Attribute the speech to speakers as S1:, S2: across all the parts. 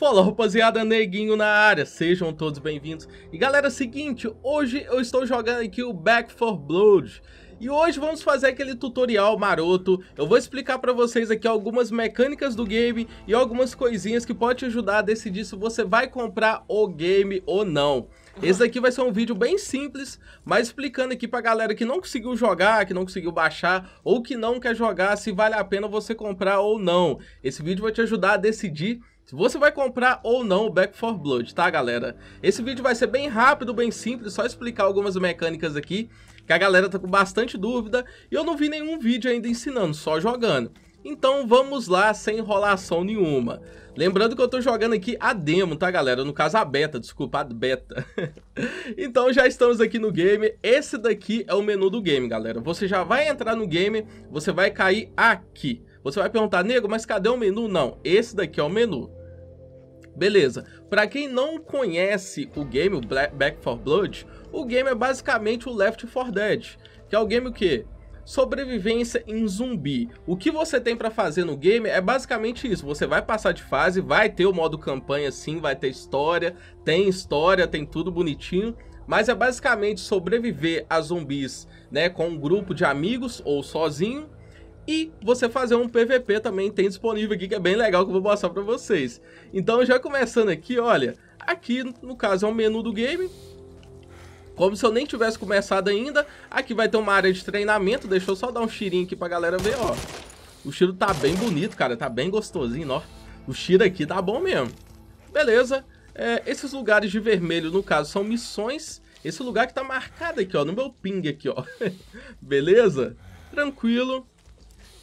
S1: Fala rapaziada, Neguinho na área, sejam todos bem-vindos. E galera, é seguinte, hoje eu estou jogando aqui o Back for Blood. E hoje vamos fazer aquele tutorial maroto, eu vou explicar para vocês aqui algumas mecânicas do game e algumas coisinhas que pode te ajudar a decidir se você vai comprar o game ou não. Esse daqui vai ser um vídeo bem simples, mas explicando aqui pra galera que não conseguiu jogar, que não conseguiu baixar ou que não quer jogar, se vale a pena você comprar ou não. Esse vídeo vai te ajudar a decidir se você vai comprar ou não o Back 4 Blood, tá galera? Esse vídeo vai ser bem rápido, bem simples, só explicar algumas mecânicas aqui, que a galera tá com bastante dúvida, e eu não vi nenhum vídeo ainda ensinando, só jogando. Então vamos lá, sem enrolação nenhuma. Lembrando que eu tô jogando aqui a demo, tá galera? No caso a beta, desculpa, a beta. então já estamos aqui no game, esse daqui é o menu do game, galera. Você já vai entrar no game, você vai cair aqui. Você vai perguntar, nego, mas cadê o menu? Não, esse daqui é o menu. Beleza, para quem não conhece o game, o Back 4 Blood, o game é basicamente o Left 4 Dead, que é o game o quê? sobrevivência em zumbi. O que você tem para fazer no game é basicamente isso. Você vai passar de fase, vai ter o modo campanha sim, vai ter história, tem história, tem tudo bonitinho. Mas é basicamente sobreviver a zumbis, né, com um grupo de amigos ou sozinho e você fazer um PVP também tem disponível aqui, que é bem legal, que eu vou mostrar para vocês. Então, já começando aqui, olha, aqui no caso é o menu do game, como se eu nem tivesse começado ainda. Aqui vai ter uma área de treinamento. Deixa eu só dar um cheirinho aqui pra galera ver, ó. O cheiro tá bem bonito, cara. Tá bem gostosinho, ó. O cheiro aqui tá bom mesmo. Beleza. É, esses lugares de vermelho, no caso, são missões. Esse lugar que tá marcado aqui, ó. No meu ping aqui, ó. Beleza? Tranquilo.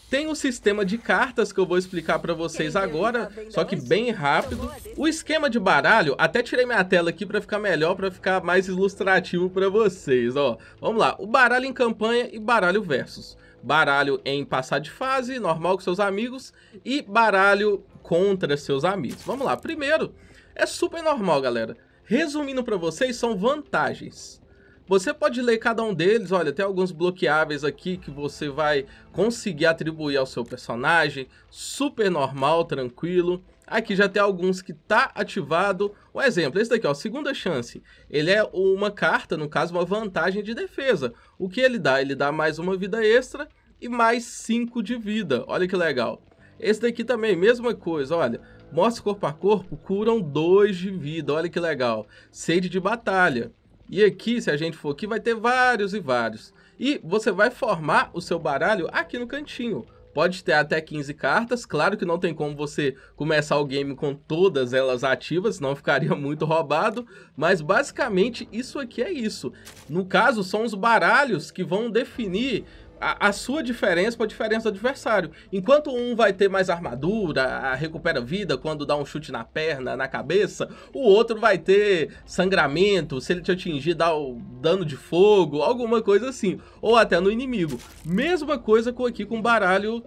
S1: Tem o um sistema de cartas que eu vou explicar para vocês agora, tá só que bem né? tá rápido. O esquema de baralho, até tirei minha tela aqui para ficar melhor, para ficar mais ilustrativo para vocês, ó. Vamos lá, o baralho em campanha e baralho versus. Baralho em passar de fase, normal com seus amigos, e baralho contra seus amigos. Vamos lá, primeiro, é super normal, galera. Resumindo para vocês, são vantagens. Você pode ler cada um deles, olha, tem alguns bloqueáveis aqui que você vai conseguir atribuir ao seu personagem, super normal, tranquilo. Aqui já tem alguns que tá ativado. O um exemplo, esse daqui, ó, segunda chance. Ele é uma carta, no caso, uma vantagem de defesa. O que ele dá? Ele dá mais uma vida extra e mais 5 de vida. Olha que legal. Esse daqui também, mesma coisa, olha. Mostra corpo a corpo, curam 2 de vida. Olha que legal. Sede de batalha. E aqui, se a gente for aqui, vai ter vários e vários. E você vai formar o seu baralho aqui no cantinho. Pode ter até 15 cartas, claro que não tem como você começar o game com todas elas ativas, senão ficaria muito roubado, mas basicamente isso aqui é isso. No caso, são os baralhos que vão definir a, a, sua diferença para a diferença do adversário. Enquanto um vai ter mais armadura, a, recupera vida quando dá um chute na perna, na cabeça, o outro vai ter sangramento, se ele te atingir, dá o dano de fogo, alguma coisa assim. Ou até no inimigo. Mesma coisa com aqui com baralho,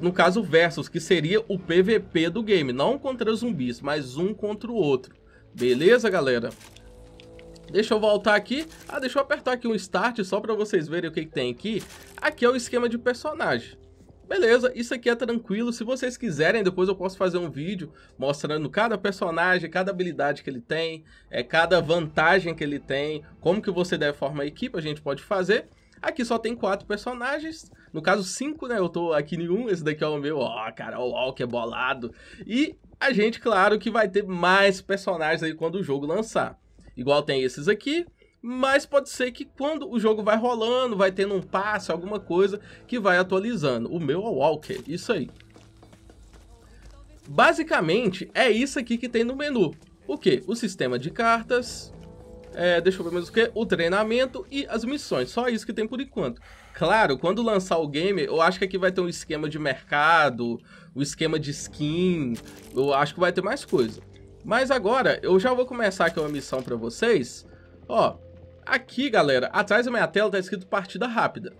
S1: no caso versus, que seria o PVP do game. Não contra zumbis, mas um contra o outro. Beleza, galera? Deixa eu voltar aqui. Ah, deixa eu apertar aqui um Start só para vocês verem o que, que tem aqui. Aqui é o esquema de personagem. Beleza, isso aqui é tranquilo. Se vocês quiserem, depois eu posso fazer um vídeo mostrando cada personagem, cada habilidade que ele tem, é, cada vantagem que ele tem, como que você deve formar a equipe, a gente pode fazer. Aqui só tem quatro personagens, no caso cinco, né? Eu tô aqui em um, esse daqui é o meu, ó, cara, o que é bolado. E a gente, claro, que vai ter mais personagens aí quando o jogo lançar igual tem esses aqui, mas pode ser que quando o jogo vai rolando, vai tendo um passe, alguma coisa que vai atualizando. O meu é o Walker, isso aí. Basicamente, é isso aqui que tem no menu. O que? O sistema de cartas, é, deixa eu ver mais o que, o treinamento e as missões. Só isso que tem por enquanto. Claro, quando lançar o game, eu acho que aqui vai ter um esquema de mercado, o um esquema de skin, eu acho que vai ter mais coisa. Mas agora, eu já vou começar aqui uma missão pra vocês. Ó, aqui, galera, atrás da minha tela tá escrito partida rápida.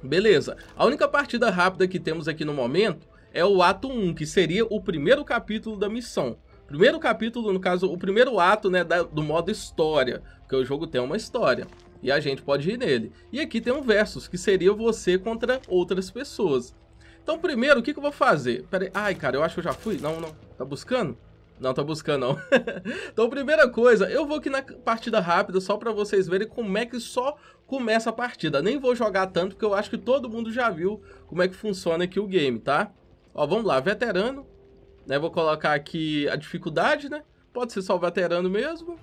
S1: Beleza. A única partida rápida que temos aqui no momento é o ato 1, que seria o primeiro capítulo da missão. Primeiro capítulo, no caso, o primeiro ato, né, da, do modo história, porque o jogo tem uma história. E a gente pode ir nele. E aqui tem um versus, que seria você contra outras pessoas. Então, primeiro, o que, que eu vou fazer? Pera aí. Ai, cara, eu acho que eu já fui. Não, não. Tá buscando? Não tá buscando, não. então, primeira coisa, eu vou aqui na partida rápida só para vocês verem como é que só começa a partida. Nem vou jogar tanto, porque eu acho que todo mundo já viu como é que funciona aqui o game, tá? Ó, vamos lá, veterano. Né, vou colocar aqui a dificuldade, né? Pode ser só veterano mesmo.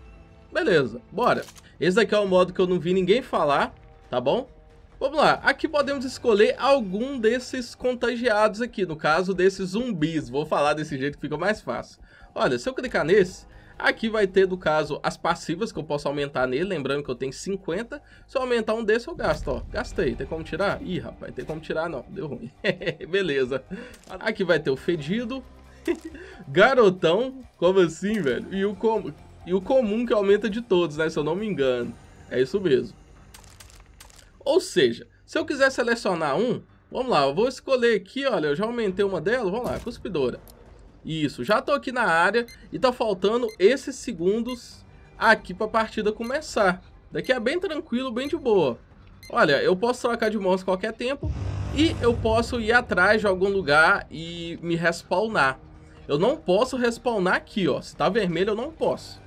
S1: Beleza, bora. Esse daqui é o modo que eu não vi ninguém falar, tá bom? Vamos lá, aqui podemos escolher algum desses contagiados aqui, no caso desses zumbis. Vou falar desse jeito que fica mais fácil. Olha, se eu clicar nesse, aqui vai ter, no caso, as passivas que eu posso aumentar nele. Lembrando que eu tenho 50. Se eu aumentar um desse, eu gasto, ó. Gastei. Tem como tirar? Ih, rapaz, tem como tirar não. Deu ruim. Beleza. Aqui vai ter o fedido. Garotão. Como assim, velho? E o, com... e o comum que aumenta de todos, né? Se eu não me engano. É isso mesmo. Ou seja, se eu quiser selecionar um, vamos lá, eu vou escolher aqui, olha, eu já aumentei uma delas, vamos lá, cuspidora. Isso, já tô aqui na área e tá faltando esses segundos aqui pra partida começar. Daqui é bem tranquilo, bem de boa. Olha, eu posso trocar de mãos qualquer tempo e eu posso ir atrás de algum lugar e me respawnar. Eu não posso respawnar aqui, ó. Se tá vermelho, eu não posso.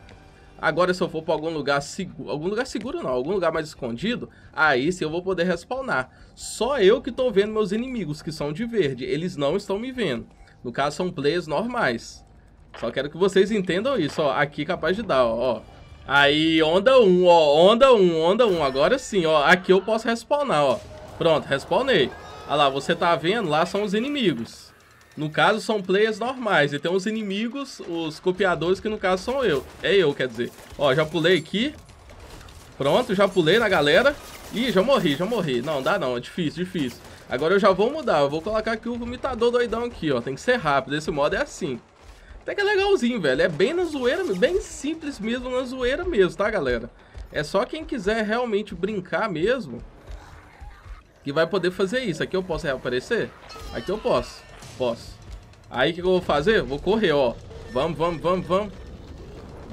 S1: Agora, se eu for para algum lugar seguro, algum lugar seguro não, algum lugar mais escondido, aí sim eu vou poder respawnar. Só eu que estou vendo meus inimigos, que são de verde, eles não estão me vendo. No caso, são players normais. Só quero que vocês entendam isso, ó, aqui capaz de dar, ó. Aí, onda 1, ó, onda 1, onda 1, agora sim, ó, aqui eu posso respawnar, ó. Pronto, respawnei. Olha lá, você tá vendo, lá são os inimigos. No caso, são players normais. E tem os inimigos, os copiadores, que no caso são eu. É eu, quer dizer. Ó, já pulei aqui. Pronto, já pulei na galera. Ih, já morri, já morri. Não, dá não. É difícil, difícil. Agora eu já vou mudar. Eu vou colocar aqui o vomitador doidão aqui, ó. Tem que ser rápido. Esse modo é assim. Até que é legalzinho, velho. É bem na zoeira, bem simples mesmo, na zoeira mesmo, tá, galera? É só quem quiser realmente brincar mesmo que vai poder fazer isso. Aqui eu posso reaparecer? Aqui eu posso. Posso. Aí o que eu vou fazer? Vou correr, ó. Vamos, vamos, vamos, vamos.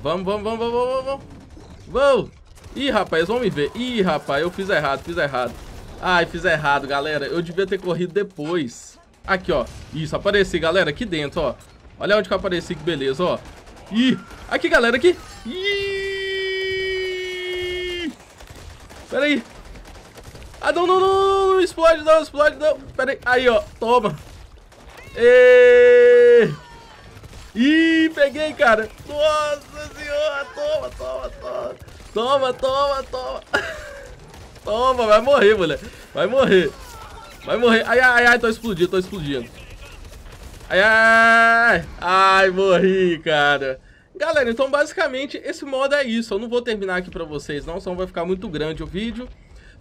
S1: Vamos, vamos, vamos, vamos, vamos, vamos. Vamos! Ih, rapaz, eles vão me ver. Ih, rapaz, eu fiz errado, fiz errado. Ai, fiz errado, galera. Eu devia ter corrido depois. Aqui, ó. Isso, apareci, galera, aqui dentro, ó. Olha onde que eu apareci, que beleza, ó. Ih, aqui, galera, aqui. Ih! Pera aí. Ah, não, não, não, não, não, explode, não, explode, não. Pera aí, aí, ó, toma. E... Ih, peguei, cara. Nossa senhora, toma, toma, toma. Toma, toma, toma. toma, vai morrer, moleque. Vai morrer. Vai morrer. Ai, ai, ai, tô explodindo, tô explodindo. Ai, ai, ai, morri, cara. Galera, então basicamente esse modo é isso. Eu não vou terminar aqui pra vocês, não, senão vai ficar muito grande o vídeo.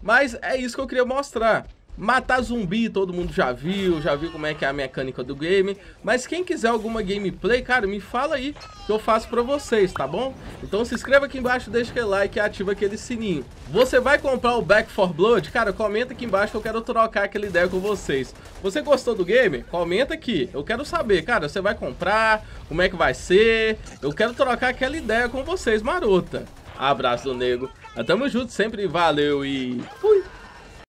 S1: Mas é isso que eu queria mostrar. Matar zumbi, todo mundo já viu, já viu como é que é a mecânica do game. Mas quem quiser alguma gameplay, cara, me fala aí que eu faço pra vocês, tá bom? Então se inscreva aqui embaixo, deixa aquele like e ativa aquele sininho. Você vai comprar o Back 4 Blood? Cara, comenta aqui embaixo que eu quero trocar aquela ideia com vocês. Você gostou do game? Comenta aqui. Eu quero saber, cara, você vai comprar? Como é que vai ser? Eu quero trocar aquela ideia com vocês, marota. Abraço do nego. Tamo junto sempre, valeu e fui!